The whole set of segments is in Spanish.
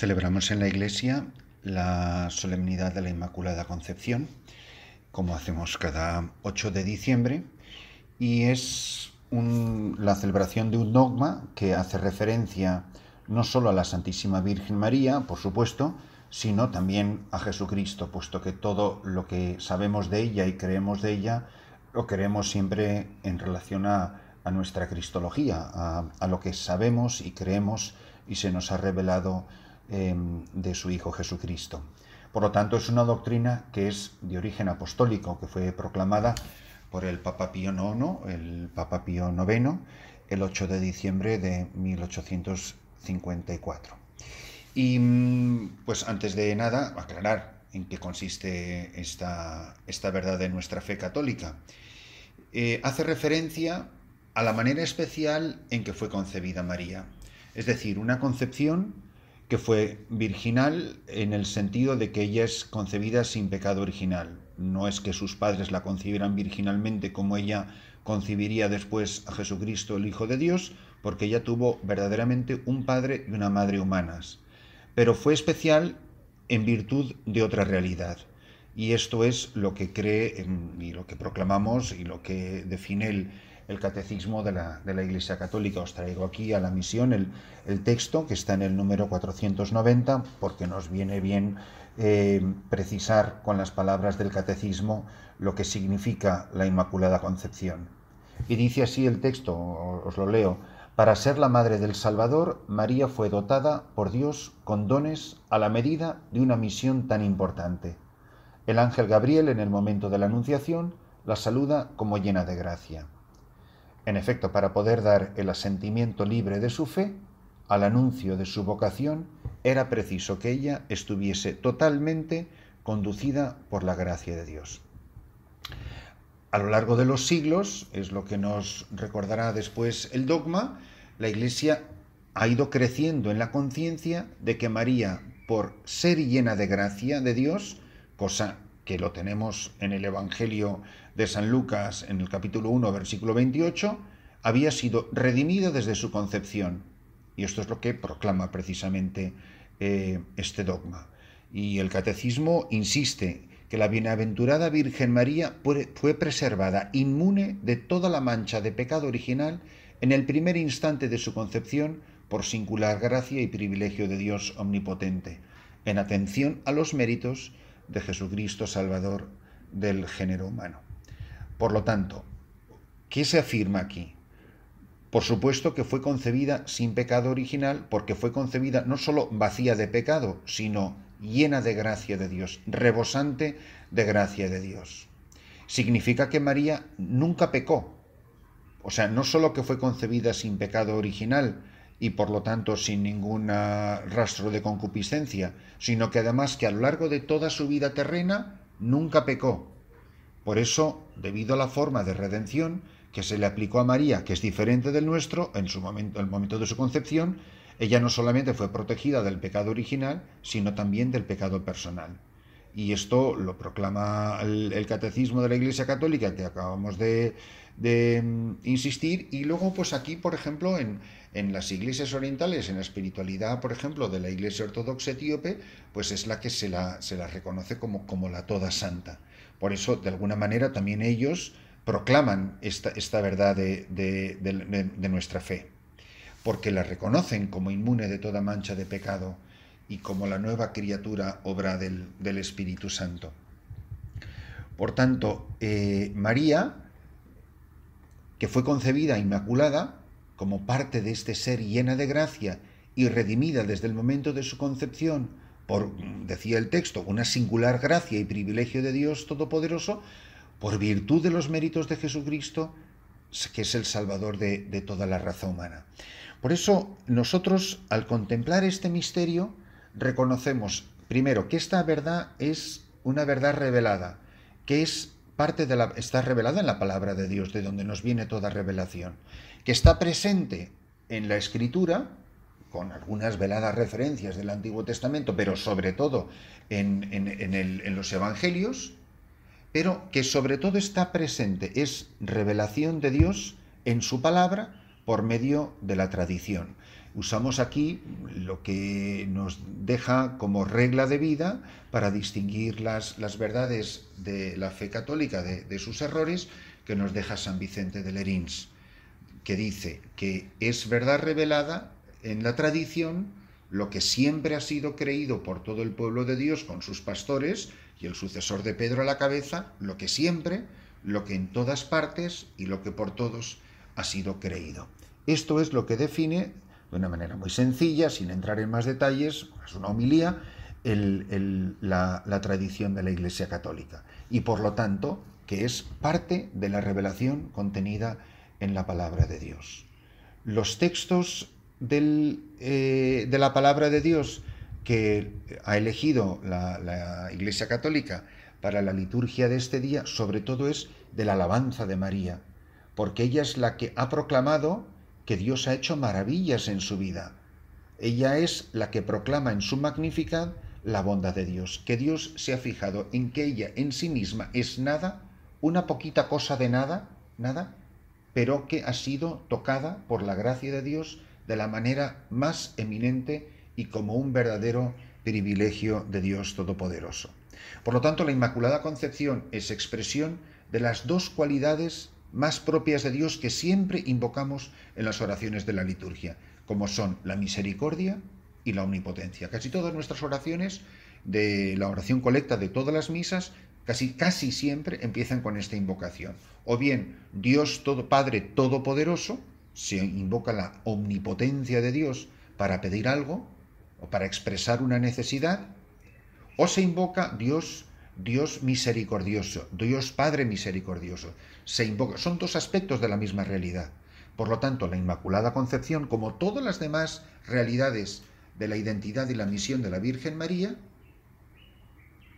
Celebramos en la iglesia la solemnidad de la Inmaculada Concepción, como hacemos cada 8 de diciembre, y es la celebración de un dogma que hace referencia no solo a la Santísima Virgen María, por supuesto, sino también a Jesucristo, puesto que todo lo que sabemos de ella y creemos de ella lo creemos siempre en relación a, nuestra cristología, a, a lo que sabemos y creemos y se nos ha revelado Em, de su Hijo Jesucristo. Por lo tanto, es una doctrina que es de origen apostólico, que fue proclamada por el Papa Pío IX, el Papa Pío el 8 de diciembre de 1854. Y mm, pues antes de nada, aclarar en qué consiste esta, esta verdad de nuestra fe católica. Eh, hace referencia a la manera especial en que fue concebida María, es decir, una concepción que fue virginal en el sentido de que ella es concebida sin pecado original. No es que sus padres la concibieran virginalmente como ella concibiría después a Jesucristo el Hijo de Dios, porque ella tuvo verdaderamente un padre y una madre humanas. Pero fue especial en virtud de otra realidad. Y esto es lo que cree y lo que proclamamos y lo que define el, el catecismo de la, Iglesia Católica. Os traigo aquí a la misión el, texto que está en el número 490 porque nos viene bien eh, precisar con las palabras del catecismo lo que significa la Inmaculada Concepción. Y dice así el texto, os lo leo. Para ser la madre del Salvador, María fue dotada por Dios con dones a la medida de una misión tan importante. El ángel Gabriel, en el momento de la Anunciación, la saluda como llena de gracia en efecto, para poder dar el asentimiento libre de su fe al anuncio de su vocación, era preciso que ella estuviese totalmente conducida por la gracia de Dios. A lo largo de los siglos, es lo que nos recordará después el dogma, la Iglesia ha ido creciendo en la conciencia de que María, por ser llena de gracia de Dios, cosa que lo tenemos en el Evangelio de San Lucas, en el capítulo 1, versículo 28, había sido redimido desde su concepción. Y esto es lo que proclama precisamente eh, este dogma. Y el catecismo insiste que la bienaventurada Virgen María fue preservada inmune de toda la mancha de pecado original en el primer instante de su concepción por singular gracia y privilegio de Dios omnipotente, en atención a los méritos de Jesucristo, Salvador del género humano. Por lo tanto, ¿qué se afirma aquí? Por supuesto que fue concebida sin pecado original, porque fue concebida no solo vacía de pecado, sino llena de gracia de Dios, rebosante de gracia de Dios. Significa que María nunca pecó. O sea, no solo que fue concebida sin pecado original, y por lo tanto sin ningún ah, rastro de concupiscencia, sino que además que a lo largo de toda su vida terrena nunca pecó. Por eso, debido a la forma de redención que se le aplicó a María, que es diferente del nuestro, en su momento, el momento de su concepción, ella no solamente fue protegida del pecado original, sino también del pecado personal. Y esto lo proclama el, catecismo de la Iglesia Católica que acabamos de, de mm, insistir. Y luego, pues aquí, por ejemplo, en, en las iglesias orientales, en la espiritualidad, por ejemplo, de la iglesia ortodoxa etíope, pues es la que se la, reconoce como, como la toda santa. Por eso, de alguna manera, también ellos proclaman esta, verdad de, nuestra fe, porque la reconocen como inmune de toda mancha de pecado y como la nueva criatura obra del, Espíritu Santo. Por tanto, eh, María, que fue concebida inmaculada, como parte de este ser llena de gracia y redimida desde el momento de su concepción por, decía el texto, una singular gracia y privilegio de Dios Todopoderoso, por virtud de los méritos de Jesucristo, que es el Salvador de, de toda la raza humana. Por eso nosotros, al contemplar este misterio, reconocemos, primero, que esta verdad es una verdad revelada, que es parte de la, está revelada en la palabra de Dios, de donde nos viene toda revelación, que está presente en la escritura, con algunas veladas referencias del Antiguo Testamento, pero sobre todo en, en los Evangelios, pero que sobre todo está presente, es revelación de Dios en su palabra por medio de la tradición usamos aquí lo que nos deja como regla de vida para distinguir las, las verdades de la fe católica de, de, sus errores que nos deja San Vicente de Lerins, que dice que es verdad revelada en la tradición lo que siempre ha sido creído por todo el pueblo de Dios con sus pastores y el sucesor de Pedro a la cabeza, lo que siempre, lo que en todas partes y lo que por todos ha sido creído. Esto es lo que define de una manera muy sencilla, sin entrar en más detalles, es una homilía, la, tradición de la Iglesia Católica. Y por lo tanto, que es parte de la revelación contenida en la palabra de Dios. Los textos eh, de la palabra de Dios que ha elegido la, Iglesia Católica para la liturgia de este día, sobre todo es de la alabanza de María, porque ella es la que ha proclamado que Dios ha hecho maravillas en su vida. Ella es la que proclama en su magnificat la bondad de Dios, que Dios se ha fijado en que ella en sí misma es nada, una poquita cosa de nada, nada, pero que ha sido tocada por la gracia de Dios de la manera más eminente y como un verdadero privilegio de Dios Todopoderoso. Por lo tanto, la Inmaculada Concepción es expresión de las dos cualidades más propias de Dios que siempre invocamos en las oraciones de la liturgia, como son la misericordia y la omnipotencia. Casi todas nuestras oraciones de la oración colecta de todas las misas casi casi siempre empiezan con esta invocación. O bien Dios todo Padre todopoderoso, se invoca la omnipotencia de Dios para pedir algo o para expresar una necesidad, o se invoca Dios Dios misericordioso, Dios Padre misericordioso. Son dos aspectos de la misma realidad. Por lo tanto, la Inmaculada Concepción, como todas las demás realidades de la identidad y la misión de la Virgen María,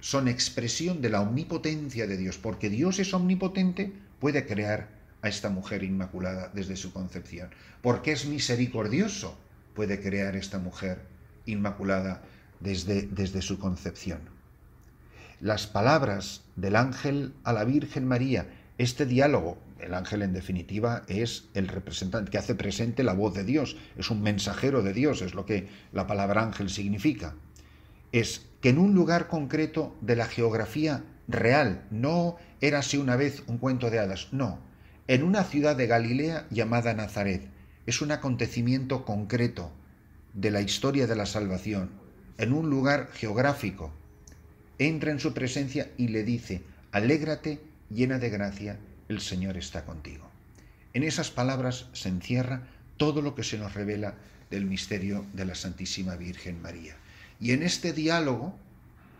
son expresión de la omnipotencia de Dios, porque Dios es omnipotente, puede crear a esta mujer inmaculada desde su concepción, porque es misericordioso, puede crear esta mujer inmaculada desde, desde su concepción las palabras del ángel a la Virgen María, este diálogo, el ángel en definitiva es el representante que hace presente la voz de Dios, es un mensajero de Dios, es lo que la palabra ángel significa. Es que en un lugar concreto de la geografía real, no era así una vez un cuento de hadas, no, en una ciudad de Galilea llamada Nazaret, es un acontecimiento concreto de la historia de la salvación, en un lugar geográfico, entra en su presencia y le dice, alégrate llena de gracia, el Señor está contigo. En esas palabras se encierra todo lo que se nos revela del misterio de la Santísima Virgen María. Y en este diálogo,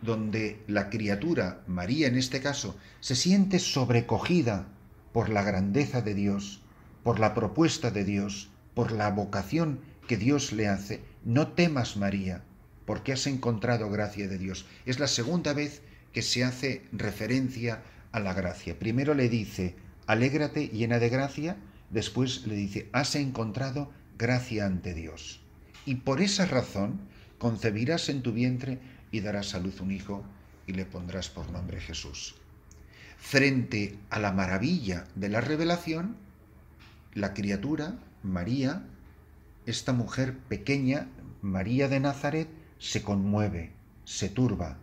donde la criatura, María en este caso, se siente sobrecogida por la grandeza de Dios, por la propuesta de Dios, por la vocación que Dios le hace, no temas María, porque has encontrado gracia de Dios. Es la segunda vez que se hace referencia a la gracia. Primero le dice, alégrate llena de gracia, después le dice, has encontrado gracia ante Dios. Y por esa razón concebirás en tu vientre y darás a luz un hijo y le pondrás por nombre Jesús. Frente a la maravilla de la revelación, la criatura, María, esta mujer pequeña, María de Nazaret, se conmueve, se turba.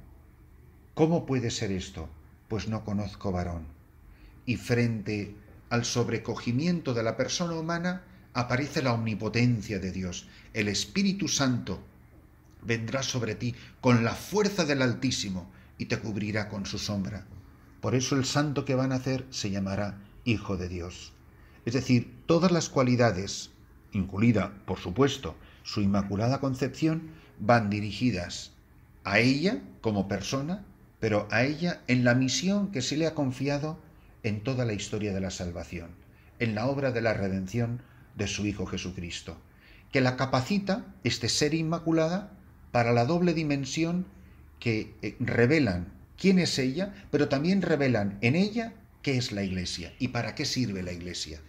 ¿Cómo puede ser esto? Pues no conozco varón. Y frente al sobrecogimiento de la persona humana aparece la omnipotencia de Dios. El Espíritu Santo vendrá sobre ti con la fuerza del Altísimo y te cubrirá con su sombra. Por eso el santo que va a nacer se llamará Hijo de Dios. Es decir, todas las cualidades, incluida, por supuesto, su inmaculada concepción, van dirigidas a ella como persona, pero a ella en la misión que se le ha confiado en toda la historia de la salvación, en la obra de la redención de su Hijo Jesucristo, que la capacita, este ser inmaculada, para la doble dimensión que eh, revelan quién es ella, pero también revelan en ella qué es la iglesia y para qué sirve la iglesia.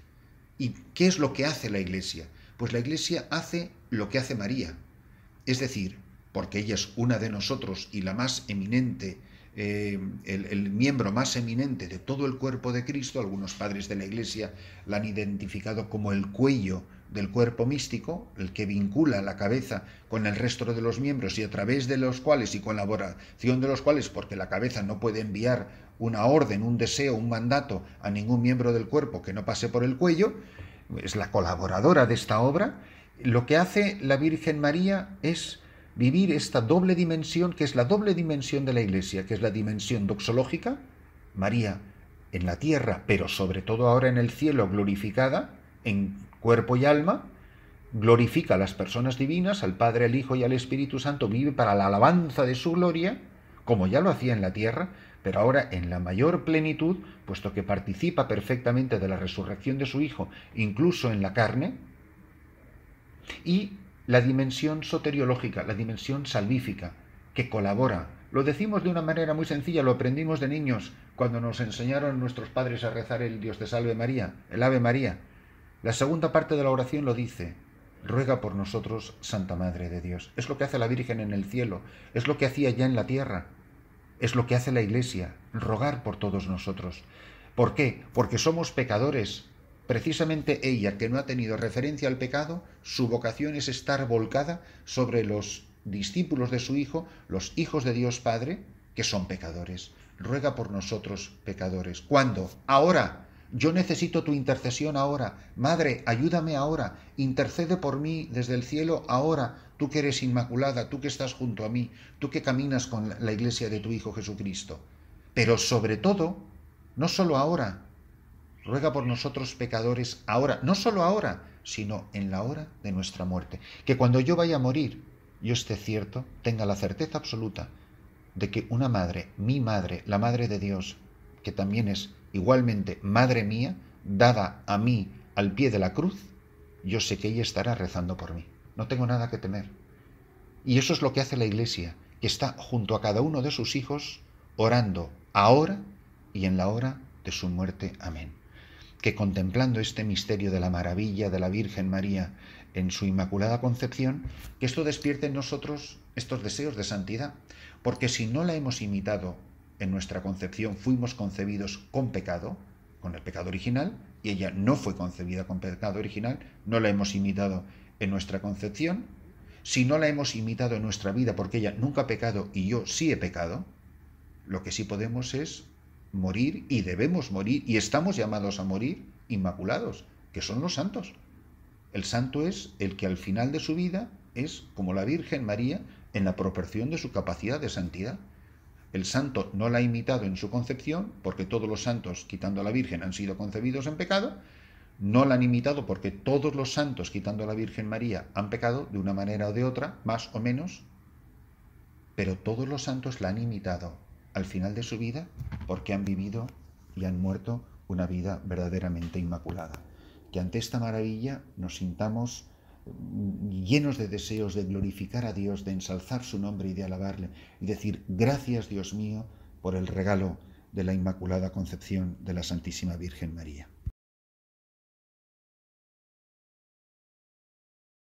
¿Y qué es lo que hace la iglesia? Pues la iglesia hace lo que hace María, es decir, porque ella es una de nosotros y la más eminente, eh, el, miembro más eminente de todo el cuerpo de Cristo, algunos padres de la Iglesia la han identificado como el cuello del cuerpo místico, el que vincula la cabeza con el resto de los miembros y a través de los cuales y con de los cuales, porque la cabeza no puede enviar una orden, un deseo, un mandato a ningún miembro del cuerpo que no pase por el cuello, es la colaboradora de esta obra, lo que hace la Virgen María es vivir esta doble dimensión, que es la doble dimensión de la Iglesia, que es la dimensión doxológica, María en la tierra, pero sobre todo ahora en el cielo, glorificada en cuerpo y alma, glorifica a las personas divinas, al Padre, al Hijo y al Espíritu Santo, vive para la alabanza de su gloria, como ya lo hacía en la tierra, pero ahora en la mayor plenitud, puesto que participa perfectamente de la resurrección de su Hijo, incluso en la carne, y la dimensión soteriológica, la dimensión salvífica, que colabora. Lo decimos de una manera muy sencilla, lo aprendimos de niños cuando nos enseñaron nuestros padres a rezar el Dios de salve María, el Ave María. La segunda parte de la oración lo dice, ruega por nosotros, Santa Madre de Dios. Es lo que hace la Virgen en el cielo, es lo que hacía ya en la tierra, es lo que hace la Iglesia, rogar por todos nosotros. ¿Por qué? Porque somos pecadores, Precisamente ella, que no ha tenido referencia al pecado, su vocación es estar volcada sobre los discípulos de su Hijo, los hijos de Dios Padre, que son pecadores. Ruega por nosotros, pecadores. ¿Cuándo? Ahora. Yo necesito tu intercesión ahora. Madre, ayúdame ahora. Intercede por mí desde el cielo ahora. Tú que eres inmaculada, tú que estás junto a mí, tú que caminas con la iglesia de tu Hijo Jesucristo. Pero sobre todo, no solo ahora, ruega por nosotros pecadores ahora, no solo ahora, sino en la hora de nuestra muerte. Que cuando yo vaya a morir, yo esté cierto, tenga la certeza absoluta de que una madre, mi madre, la madre de Dios, que también es igualmente madre mía, dada a mí al pie de la cruz, yo sé que ella estará rezando por mí. No tengo nada que temer. Y eso es lo que hace la Iglesia, que está junto a cada uno de sus hijos, orando ahora y en la hora de su muerte. Amén que contemplando este misterio de la maravilla de la Virgen María en su Inmaculada Concepción, que esto despierte en nosotros estos deseos de santidad, porque si no la hemos imitado en nuestra concepción, fuimos concebidos con pecado, con el pecado original, y ella no fue concebida con pecado original, no la hemos imitado en nuestra concepción, si no la hemos imitado en nuestra vida, porque ella nunca ha pecado y yo sí he pecado, lo que sí podemos es morir y debemos morir y estamos llamados a morir inmaculados, que son los santos. El santo es el que al final de su vida es como la Virgen María en la proporción de su capacidad de santidad. El santo no la ha imitado en su concepción, porque todos los santos, quitando a la Virgen, han sido concebidos en pecado. No la han imitado porque todos los santos, quitando a la Virgen María, han pecado de una manera o de otra, más o menos. Pero todos los santos la han imitado al final de su vida porque han vivido y han muerto una vida verdaderamente inmaculada. Que ante esta maravilla nos sintamos mm, llenos de deseos de glorificar a Dios, de ensalzar su nombre y de alabarle, y decir, gracias Dios mío por el regalo de la Inmaculada Concepción de la Santísima Virgen María.